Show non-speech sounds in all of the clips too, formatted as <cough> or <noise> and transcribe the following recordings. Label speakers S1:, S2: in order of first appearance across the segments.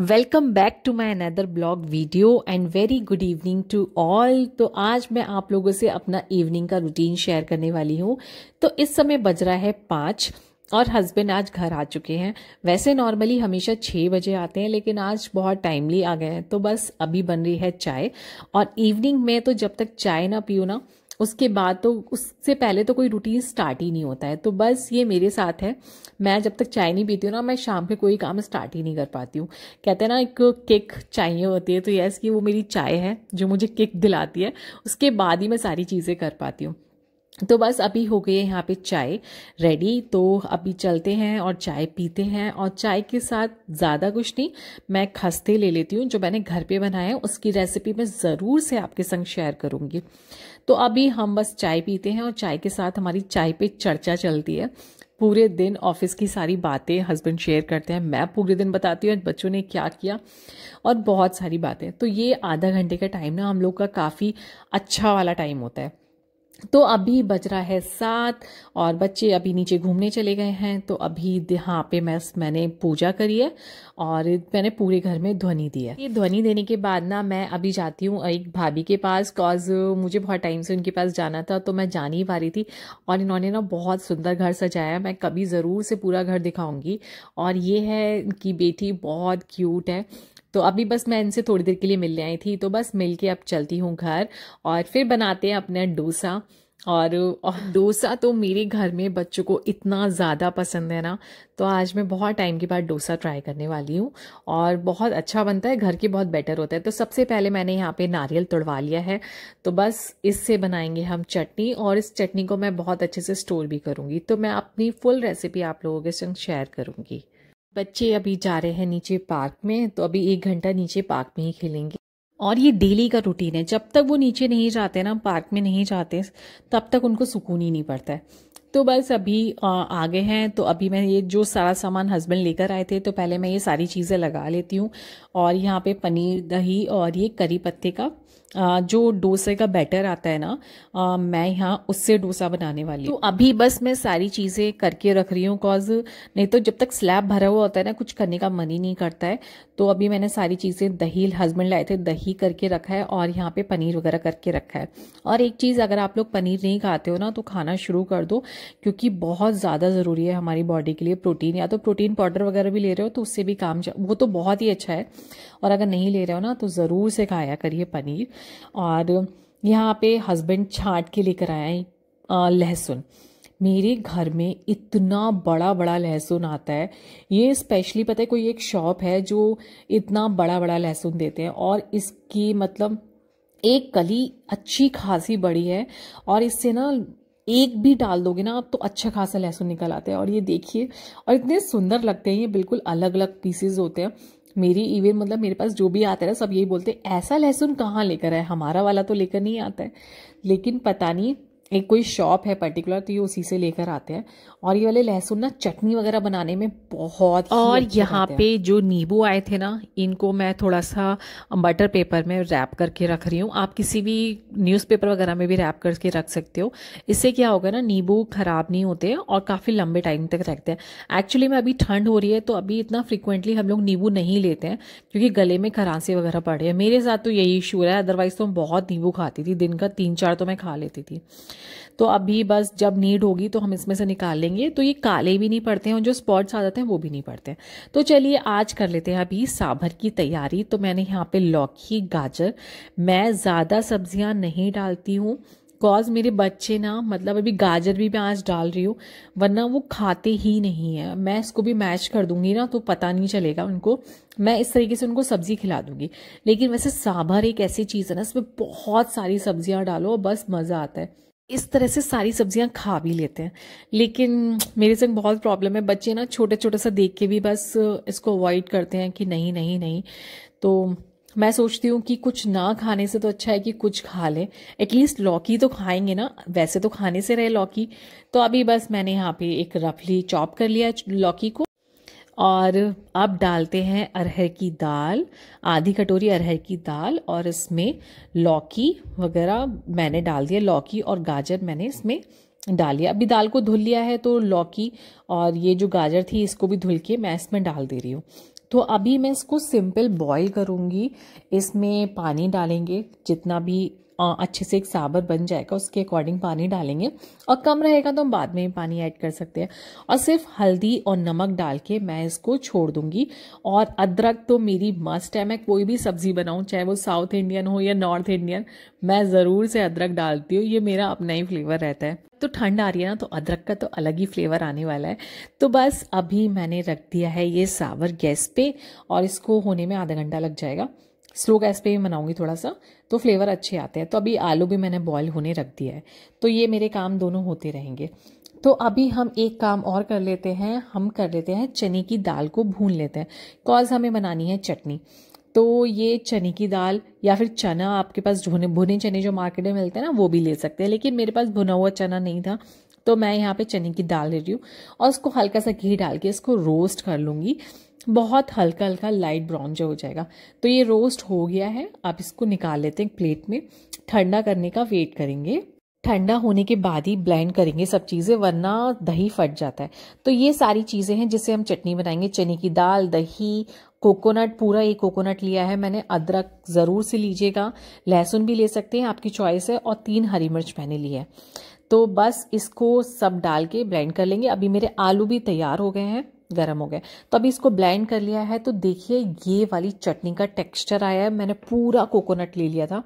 S1: welcome back to my another blog video and very good evening to all तो आज मैं आप लोगों से अपना इवनिंग का रूटीन शेयर करने वाली हूँ तो इस समय बज रहा है पाँच और हस्बैंड आज घर आ चुके हैं वैसे नॉर्मली हमेशा छः बजे आते हैं लेकिन आज बहुत टाइमली आ गए हैं तो बस अभी बन रही है चाय और इवनिंग में तो जब तक चाय ना पीऊँ ना उसके बाद तो उससे पहले तो कोई रूटीन स्टार्ट ही नहीं होता है तो बस ये मेरे साथ है मैं जब तक चाय नहीं पीती हूँ ना मैं शाम के कोई काम स्टार्ट ही नहीं कर पाती हूँ कहते हैं ना एक किक चाहिए होती है तो यस कि वो मेरी चाय है जो मुझे किक दिलाती है उसके बाद ही मैं सारी चीज़ें कर पाती हूँ तो बस अभी हो गई है यहाँ पे चाय रेडी तो अभी चलते हैं और चाय पीते हैं और चाय के साथ ज़्यादा कुछ नहीं मैं खस्ते ले लेती हूँ जो मैंने घर पे बनाए हैं उसकी रेसिपी मैं ज़रूर से आपके संग शेयर करूँगी तो अभी हम बस चाय पीते हैं और चाय के साथ हमारी चाय पे चर्चा चलती है पूरे दिन ऑफिस की सारी बातें हस्बैंड शेयर करते हैं मैं पूरे दिन बताती हूँ बच्चों ने क्या किया और बहुत सारी बातें तो ये आधा घंटे का टाइम ना हम लोग का काफ़ी अच्छा वाला टाइम होता है तो अभी बज रहा है सात और बच्चे अभी नीचे घूमने चले गए हैं तो अभी यहाँ पे मैं मैंने पूजा करी है और मैंने पूरे घर में ध्वनि दी है ये ध्वनि देने के बाद ना मैं अभी जाती हूँ एक भाभी के पास कॉज मुझे बहुत टाइम से उनके पास जाना था तो मैं जान ही पा रही थी और इन्होंने ना बहुत सुंदर घर सजाया मैं कभी ज़रूर से पूरा घर दिखाऊंगी और ये है कि बेटी बहुत क्यूट है तो अभी बस मैं इनसे थोड़ी देर के लिए मिलने आई थी तो बस मिल के अब चलती हूँ घर और फिर बनाते हैं अपना डोसा और, डोसा तो मेरे घर में बच्चों को इतना ज़्यादा पसंद है ना तो आज मैं बहुत टाइम के बाद डोसा ट्राई करने वाली हूँ और बहुत अच्छा बनता है घर के बहुत बेटर होता है तो सबसे पहले मैंने यहाँ पे नारियल तुड़वा लिया है तो बस इससे बनाएंगे हम चटनी और इस चटनी को मैं बहुत अच्छे से स्टोर भी करूँगी तो मैं अपनी फुल रेसिपी आप लोगों के संग शेयर करूँगी बच्चे अभी जा रहे हैं नीचे पार्क में तो अभी एक घंटा नीचे पार्क में ही खेलेंगे और ये डेली का रूटीन है जब तक वो नीचे नहीं जाते ना पार्क में नहीं जाते तब तक उनको सुकून ही नहीं पड़ता है तो बस अभी आगे हैं तो अभी मैं ये जो सारा सामान हस्बैंड लेकर आए थे तो पहले मैं ये सारी चीज़ें लगा लेती हूँ और यहाँ पे पनीर दही और ये करी पत्ते का जो डोसे का बैटर आता है ना मैं यहाँ उससे डोसा बनाने वाली तो अभी बस मैं सारी चीज़ें करके रख रही हूँ कॉज नहीं तो जब तक स्लैब भरा हुआ होता है ना कुछ करने का मन ही नहीं करता है तो अभी मैंने सारी चीज़ें दही हस्बैंड लाए थे दही करके रखा है और यहाँ पे पनीर वगैरह करके रखा है और एक चीज़ अगर आप लोग पनीर नहीं खाते हो ना तो खाना शुरू कर दो क्योंकि बहुत ज़्यादा ज़रूरी है हमारी बॉडी के लिए प्रोटीन या तो प्रोटीन पाउडर वगैरह भी ले रहे हो तो उससे भी काम वो तो बहुत ही अच्छा है और अगर नहीं ले रहे हो ना तो ज़रूर से खाया करिए पनीर और यहाँ पे हस्बैंड छाट के लेकर आए लहसुन मेरे घर में इतना बड़ा बड़ा लहसुन आता है ये स्पेशली पता है कोई एक शॉप है जो इतना बड़ा बड़ा लहसुन देते हैं और इसकी मतलब एक कली अच्छी खासी बड़ी है और इससे ना एक भी डाल दोगे ना आप तो अच्छा खासा लहसुन निकल आता है और ये देखिए और इतने सुंदर लगते हैं ये बिल्कुल अलग अलग पीसेज होते हैं मेरी इवन मतलब मेरे पास जो भी आता है ना सब यही बोलते हैं ऐसा लहसुन कहाँ लेकर आए हमारा वाला तो लेकर नहीं आता है लेकिन पता नहीं एक कोई शॉप है पर्टिकुलर तो ये उसी से लेकर आते हैं और ये वाले लहसुन ना चटनी वगैरह बनाने में बहुत और यहाँ पे जो नींबू आए थे ना इनको मैं थोड़ा सा बटर पेपर में रैप करके रख रही हूँ आप किसी भी न्यूज़पेपर वगैरह में भी रैप करके रख सकते हो इससे क्या होगा ना नींबू ख़राब नहीं होते और काफ़ी लंबे टाइम तक रखते हैं एक्चुअली में अभी ठंड हो रही है तो अभी इतना फ्रिक्वेंटली हम लोग नींबू नहीं लेते हैं क्योंकि गले में खरासी वगैरह पड़ रही हैं मेरे साथ तो यही इशू है अदरवाइज़ तो बहुत नींबू खाती थी दिन का तीन चार तो मैं खा लेती थी तो अभी बस जब नीड होगी तो हम इसमें से निकाल लेंगे तो ये काले भी नहीं पड़ते हैं और जो स्पॉट्स आ जाते हैं वो भी नहीं पड़ते हैं तो चलिए आज कर लेते हैं अभी साभर की तैयारी तो मैंने यहाँ पे लौकी गाजर मैं ज़्यादा सब्जियाँ नहीं डालती हूँ बिकॉज मेरे बच्चे ना मतलब अभी गाजर भी मैं आज डाल रही हूँ वरना वो खाते ही नहीं है मैं इसको भी मैच कर दूंगी ना तो पता नहीं चलेगा उनको मैं इस तरीके से उनको सब्जी खिला दूंगी लेकिन वैसे सांभर एक ऐसी चीज़ है ना इसमें बहुत सारी सब्जियाँ डालो बस मज़ा आता है इस तरह से सारी सब्जियां खा भी लेते हैं लेकिन मेरे संग बहुत प्रॉब्लम है बच्चे ना छोटे छोटे सा देख के भी बस इसको अवॉइड करते हैं कि नहीं नहीं नहीं तो मैं सोचती हूँ कि कुछ ना खाने से तो अच्छा है कि कुछ खा लें एटलीस्ट लौकी तो खाएंगे ना वैसे तो खाने से रहे लौकी तो अभी बस मैंने यहाँ पे एक रफली चॉप कर लिया लौकी को और अब डालते हैं अरहर की दाल आधी कटोरी अरहर की दाल और इसमें लौकी वगैरह मैंने डाल दिया लौकी और गाजर मैंने इसमें डालिए अभी दाल को धुल लिया है तो लौकी और ये जो गाजर थी इसको भी धुल के मैं इसमें डाल दे रही हूँ तो अभी मैं इसको सिंपल बॉईल करूँगी इसमें पानी डालेंगे जितना भी अच्छे से एक साबर बन जाएगा उसके अकॉर्डिंग पानी डालेंगे और कम रहेगा तो हम बाद में पानी ऐड कर सकते हैं और सिर्फ हल्दी और नमक डाल के मैं इसको छोड़ दूंगी और अदरक तो मेरी मस्ट है मैं कोई भी सब्जी बनाऊँ चाहे वो साउथ इंडियन हो या नॉर्थ इंडियन मैं ज़रूर से अदरक डालती हूँ ये मेरा अपना ही फ्लेवर रहता है तो ठंड आ रही है ना तो अदरक का तो अलग ही फ्लेवर आने वाला है तो बस अभी मैंने रख दिया है ये सावर गैस पे और इसको होने में आधा घंटा लग जाएगा स्लो गैस पे ही बनाऊंगी थोड़ा सा तो फ्लेवर अच्छे आते हैं तो अभी आलू भी मैंने बॉयल होने रख दिया है तो ये मेरे काम दोनों होते रहेंगे तो अभी हम एक काम और कर लेते हैं हम कर लेते हैं चने की दाल को भून लेते हैं कॉज हमें बनानी है चटनी तो ये चने की दाल या फिर चना आपके पास भुने भुने चने जो मार्केट में मिलते हैं ना वो भी ले सकते हैं लेकिन मेरे पास भुना हुआ चना नहीं था तो मैं यहाँ पे चने की दाल ले रही हूँ और उसको हल्का सा घी डाल के इसको रोस्ट कर लूँगी बहुत हल्का हल्का लाइट ब्राउन जो हो जाएगा तो ये रोस्ट हो गया है आप इसको निकाल लेते हैं प्लेट में ठंडा करने का वेट करेंगे ठंडा होने के बाद ही ब्लेंड करेंगे सब चीज़ें वरना दही फट जाता है तो ये सारी चीज़ें हैं जिससे हम चटनी बनाएंगे चने की दाल दही कोकोनट पूरा ये कोकोनट लिया है मैंने अदरक ज़रूर से लीजिएगा लहसुन भी ले सकते हैं आपकी चॉइस है और तीन हरी मिर्च मैंने ली है तो बस इसको सब डाल के ब्लेंड कर लेंगे अभी मेरे आलू भी तैयार हो गए हैं गर्म हो गए तो अभी इसको ब्लेंड कर लिया है तो देखिए ये वाली चटनी का टेक्सचर आया है मैंने पूरा कोकोनट ले लिया था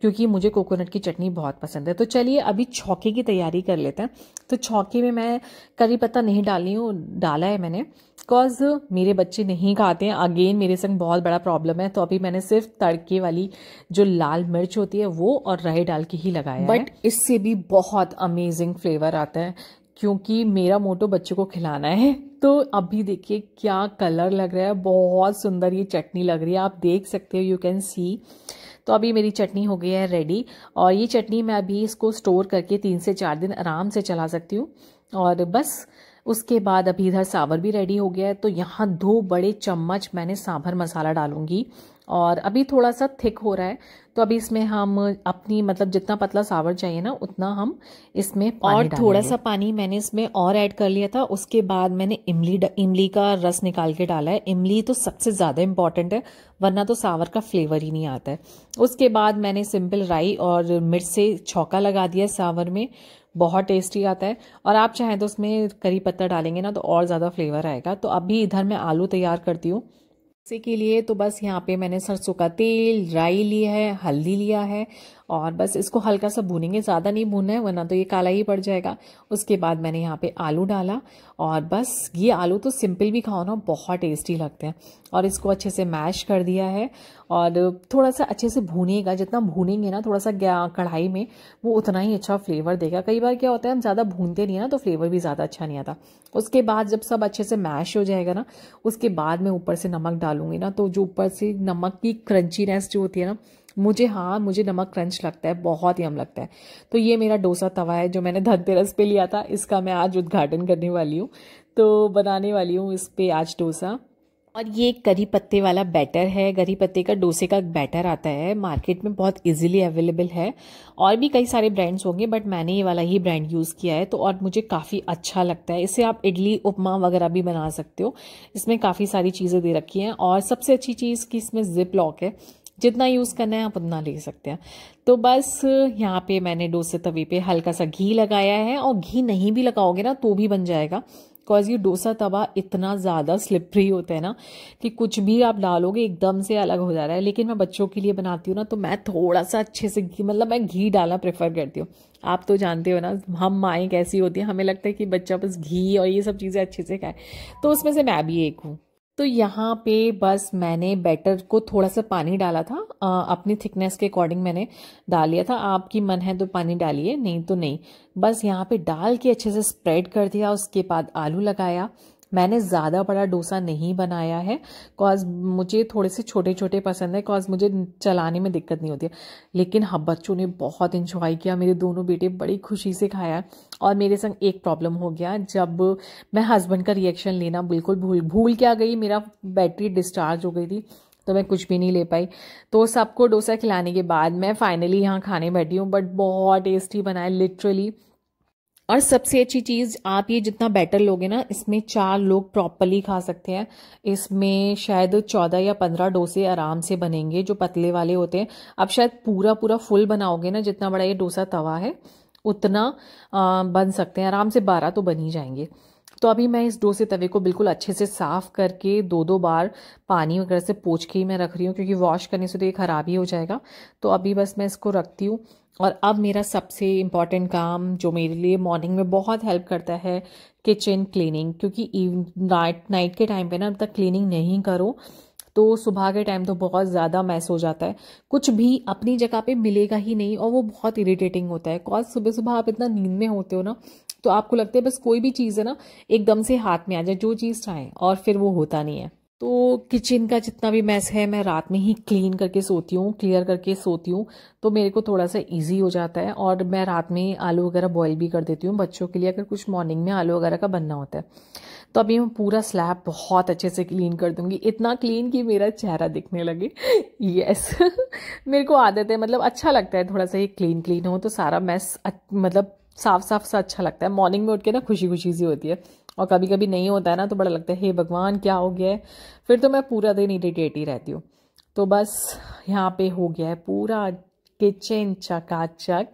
S1: क्योंकि मुझे कोकोनट की चटनी बहुत पसंद है तो चलिए अभी छौके की तैयारी कर लेते हैं तो छौके में मैं करी पत्ता नहीं डाली हूँ डाला है मैंने बिकॉज मेरे बच्चे नहीं खाते हैं अगेन मेरे संग बहुत बड़ा प्रॉब्लम है तो अभी मैंने सिर्फ तड़के वाली जो लाल मिर्च होती है वो और राई डाल के ही लगाया बट इससे भी बहुत अमेजिंग फ्लेवर आता है क्योंकि मेरा मोटो बच्चों को खिलाना है तो अभी देखिए क्या कलर लग रहा है बहुत सुंदर ये चटनी लग रही है आप देख सकते हो यू कैन सी तो अभी मेरी चटनी हो गई है रेडी और ये चटनी मैं अभी इसको स्टोर करके तीन से चार दिन आराम से चला सकती हूँ और बस उसके बाद अभी इधर सांभर भी रेडी हो गया है तो यहाँ दो बड़े चम्मच मैंने सांभर मसाला डालूंगी और अभी थोड़ा सा थिक हो रहा है तो अभी इसमें हम अपनी मतलब जितना पतला सावर चाहिए ना उतना हम इसमें और थोड़ा सा पानी मैंने इसमें और ऐड कर लिया था उसके बाद मैंने इमली इमली का रस निकाल के डाला है इमली तो सबसे ज़्यादा इम्पॉर्टेंट है वरना तो सावर का फ्लेवर ही नहीं आता है उसके बाद मैंने सिंपल राई और मिर्च से छौका लगा दिया सावर में बहुत टेस्टी आता है और आप चाहें तो उसमें करी पत्ता डालेंगे ना तो और ज़्यादा फ्लेवर आएगा तो अभी इधर मैं आलू तैयार करती हूँ से के लिए तो बस यहाँ पे मैंने सरसों का तेल राई लिया है हल्दी लिया है और बस इसको हल्का सा भूनेंगे ज़्यादा नहीं भूनना है वरना तो ये काला ही पड़ जाएगा उसके बाद मैंने यहाँ पे आलू डाला और बस ये आलू तो सिंपल भी खाओ ना बहुत टेस्टी लगते हैं और इसको अच्छे से मैश कर दिया है और थोड़ा सा अच्छे से भूनेगा जितना भूनेंगे ना थोड़ा सा कढ़ाई में वो उतना ही अच्छा फ्लेवर देगा कई बार क्या होता है हम ज़्यादा भूनते नहीं ना तो फ्लेवर भी ज़्यादा अच्छा नहीं आता उसके बाद जब सब अच्छे से मैश हो जाएगा ना उसके बाद मैं ऊपर से नमक डालूंगी ना तो जो ऊपर से नमक की क्रंचीनेस जो होती है ना मुझे हाँ मुझे नमक क्रंच लगता है बहुत ही हम लगता है तो ये मेरा डोसा तवा है जो मैंने धनतेरस पे लिया था इसका मैं आज उद्घाटन करने वाली हूँ तो बनाने वाली हूँ इस पर आज डोसा और ये करी पत्ते वाला बैटर है करी पत्ते का डोसे का बैटर आता है मार्केट में बहुत इजीली अवेलेबल है और भी कई सारे ब्रांड्स होंगे बट मैंने ये वाला ही ब्रांड यूज़ किया है तो और मुझे काफ़ी अच्छा लगता है इसे आप इडली उपमा वगैरह भी बना सकते हो इसमें काफ़ी सारी चीज़ें दे रखी हैं और सबसे अच्छी चीज़ कि इसमें जिप लॉक है जितना यूज़ करना है आप उतना ले सकते हैं तो बस यहाँ पे मैंने डोसे तवे पे हल्का सा घी लगाया है और घी नहीं भी लगाओगे ना तो भी बन जाएगा बिकॉज ये डोसा तवा इतना ज़्यादा स्लिपरी होता है ना कि कुछ भी आप डालोगे एकदम से अलग हो जा रहा है लेकिन मैं बच्चों के लिए बनाती हूँ ना तो मैं थोड़ा सा अच्छे से घी मतलब मैं घी डालना प्रेफर करती हूँ आप तो जानते हो ना हम माएँ कैसी होती हैं हमें लगता है कि बच्चा बस घी और ये सब चीज़ें अच्छे से खाए तो उसमें से मैं भी एक हूँ तो यहाँ पे बस मैंने बैटर को थोड़ा सा पानी डाला था आ, अपनी थिकनेस के अकॉर्डिंग मैंने डाल लिया था आपकी मन है तो पानी डालिए नहीं तो नहीं बस यहाँ पे डाल के अच्छे से स्प्रेड कर दिया उसके बाद आलू लगाया मैंने ज़्यादा बड़ा डोसा नहीं बनाया है कॉज मुझे थोड़े से छोटे छोटे पसंद है कॉज मुझे चलाने में दिक्कत नहीं होती लेकिन हम हाँ, बच्चों ने बहुत इंजॉय किया मेरे दोनों बेटे बड़ी खुशी से खाया और मेरे संग एक प्रॉब्लम हो गया जब मैं हस्बैंड का रिएक्शन लेना बिल्कुल भूल भूल के आ गई मेरा बैटरी डिस्चार्ज हो गई थी तो मैं कुछ भी नहीं ले पाई तो सबको डोसा खिलाने के बाद मैं फाइनली यहाँ खाने बैठी हूँ बट बहुत टेस्टी बनाया लिटरली और सबसे अच्छी चीज़ आप ये जितना बैटर लोगे ना इसमें चार लोग प्रॉपरली खा सकते हैं इसमें शायद चौदह या पंद्रह डोसे आराम से बनेंगे जो पतले वाले होते हैं आप शायद पूरा पूरा फुल बनाओगे ना जितना बड़ा ये डोसा तवा है उतना बन सकते हैं आराम से बारह तो बन ही जाएंगे तो अभी मैं इस डोसे तवे को बिल्कुल अच्छे से साफ़ करके दो दो बार पानी वगैरह से पोछ के ही मैं रख रही हूँ क्योंकि वॉश करने से तो ये ख़राब ही हो जाएगा तो अभी बस मैं इसको रखती हूँ और अब मेरा सबसे इम्पॉर्टेंट काम जो मेरे लिए मॉर्निंग में बहुत हेल्प करता है किचन क्लीनिंग क्योंकि नाइट नाइट के टाइम पे ना अब तक क्लीनिंग नहीं करो तो सुबह के टाइम तो बहुत ज़्यादा मैस हो जाता है कुछ भी अपनी जगह पे मिलेगा ही नहीं और वो बहुत इरिटेटिंग होता है कॉज सुबह सुबह आप इतना नींद में होते हो ना तो आपको लगता है बस कोई भी चीज़ है ना एकदम से हाथ में आ जाए जो चीज़ चाहें और फिर वो होता नहीं है तो किचन का जितना भी मैस है मैं रात में ही क्लीन करके सोती हूँ क्लियर करके सोती हूँ तो मेरे को थोड़ा सा इजी हो जाता है और मैं रात में आलू वगैरह बॉईल भी कर देती हूँ बच्चों के लिए अगर कुछ मॉर्निंग में आलू वगैरह का बनना होता है तो अभी मैं पूरा स्लैब बहुत अच्छे से क्लीन कर दूंगी इतना क्लीन कि मेरा चेहरा दिखने लगे यस <laughs> मेरे को आदत है मतलब अच्छा लगता है थोड़ा सा ये क्लीन क्लीन हो तो सारा मैस मतलब साफ साफ सा अच्छा लगता है मॉर्निंग में उठ के ना खुशी खुशी सी होती है और कभी कभी नहीं होता है ना तो बड़ा लगता है हे भगवान क्या हो गया है फिर तो मैं पूरा दिन इरीटेट ही रहती हूँ तो बस यहाँ पे हो गया है पूरा किचन चकाचक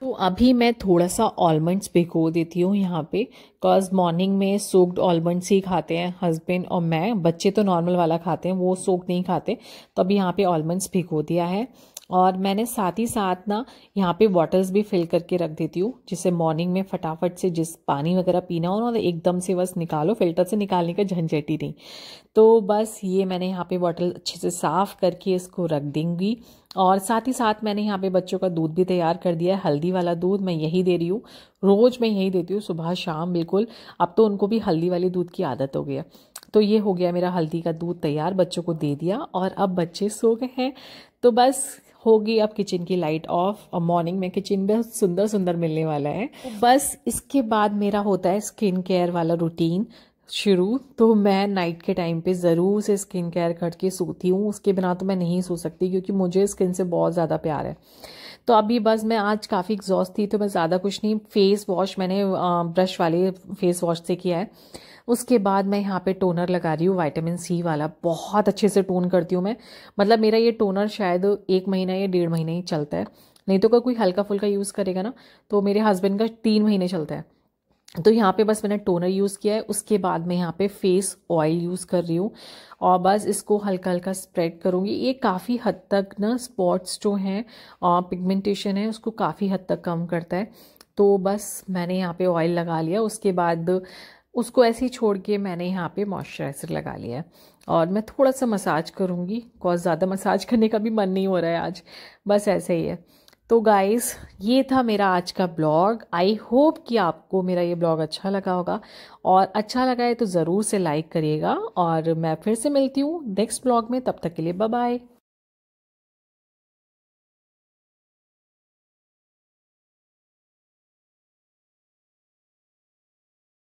S1: तो अभी मैं थोड़ा सा ऑलमंड्स भिगो देती हूँ यहाँ पे बिकॉज मॉर्निंग में सोक्ड ऑलमंड्स ही खाते हैं हस्बैंड और मैं बच्चे तो नॉर्मल वाला खाते हैं वो सोक नहीं खाते तो अभी यहाँ पे ऑलमंड्स भिगो दिया है और मैंने साथ ही साथ ना यहाँ पे बॉटल्स भी फिल करके रख देती हूँ जिससे मॉर्निंग में फटाफट से जिस पानी वगैरह पीना हो ना एकदम से बस निकालो फिल्टर से निकालने का झंझट ही नहीं तो बस ये मैंने यहाँ पे बॉटल अच्छे से साफ़ करके इसको रख देंगी और साथ ही साथ मैंने यहाँ पे बच्चों का दूध भी तैयार कर दिया है हल्दी वाला दूध मैं यही दे रही हूँ रोज़ मैं यही देती हूँ सुबह शाम बिल्कुल अब तो उनको भी हल्दी वाले दूध की आदत हो गया तो ये हो गया मेरा हल्दी का दूध तैयार बच्चों को दे दिया और अब बच्चे सो गए हैं तो बस होगी अब किचन की लाइट ऑफ और मॉर्निंग में किचन बहुत सुंदर सुंदर मिलने वाला है तो बस इसके बाद मेरा होता है स्किन केयर वाला रूटीन शुरू तो मैं नाइट के टाइम पे ज़रूर से स्किन केयर करके सोती हूँ उसके बिना तो मैं नहीं सो सकती क्योंकि मुझे स्किन से बहुत ज़्यादा प्यार है तो अभी बस मैं आज काफ़ी एग्जॉस्ट थी तो मैं ज़्यादा कुछ नहीं फेस वॉश मैंने ब्रश वाले फेस वॉश से किया है उसके बाद मैं यहाँ पे टोनर लगा रही हूँ वाइटामिन सी वाला बहुत अच्छे से टोन करती हूँ मैं मतलब मेरा ये टोनर शायद एक महीना या डेढ़ महीने ही चलता है नहीं तो अगर कोई हल्का फुल्का यूज़ करेगा ना तो मेरे हस्बैंड का तीन महीने चलता है तो यहाँ पे बस मैंने टोनर यूज़ किया है उसके बाद मैं यहाँ पे फेस ऑयल यूज़ कर रही हूँ और बस इसको हल्का हल्का स्प्रेड करूँगी ये काफ़ी हद तक ना स्पॉट्स जो हैं पिगमेंटेशन है उसको काफ़ी हद तक कम करता है तो बस मैंने यहाँ पे ऑयल लगा लिया उसके बाद उसको ऐसे ही छोड़ के मैंने यहाँ पे मॉइस्चराइज़र लगा लिया है और मैं थोड़ा सा मसाज करूँगी बहुत ज़्यादा मसाज करने का भी मन नहीं हो रहा है आज बस ऐसे ही है तो गाइस ये था मेरा आज का ब्लॉग आई होप कि आपको मेरा ये ब्लॉग अच्छा लगा होगा और अच्छा लगा है तो ज़रूर से लाइक करिएगा और मैं फिर से मिलती हूँ नेक्स्ट ब्लॉग में तब तक के लिए बाय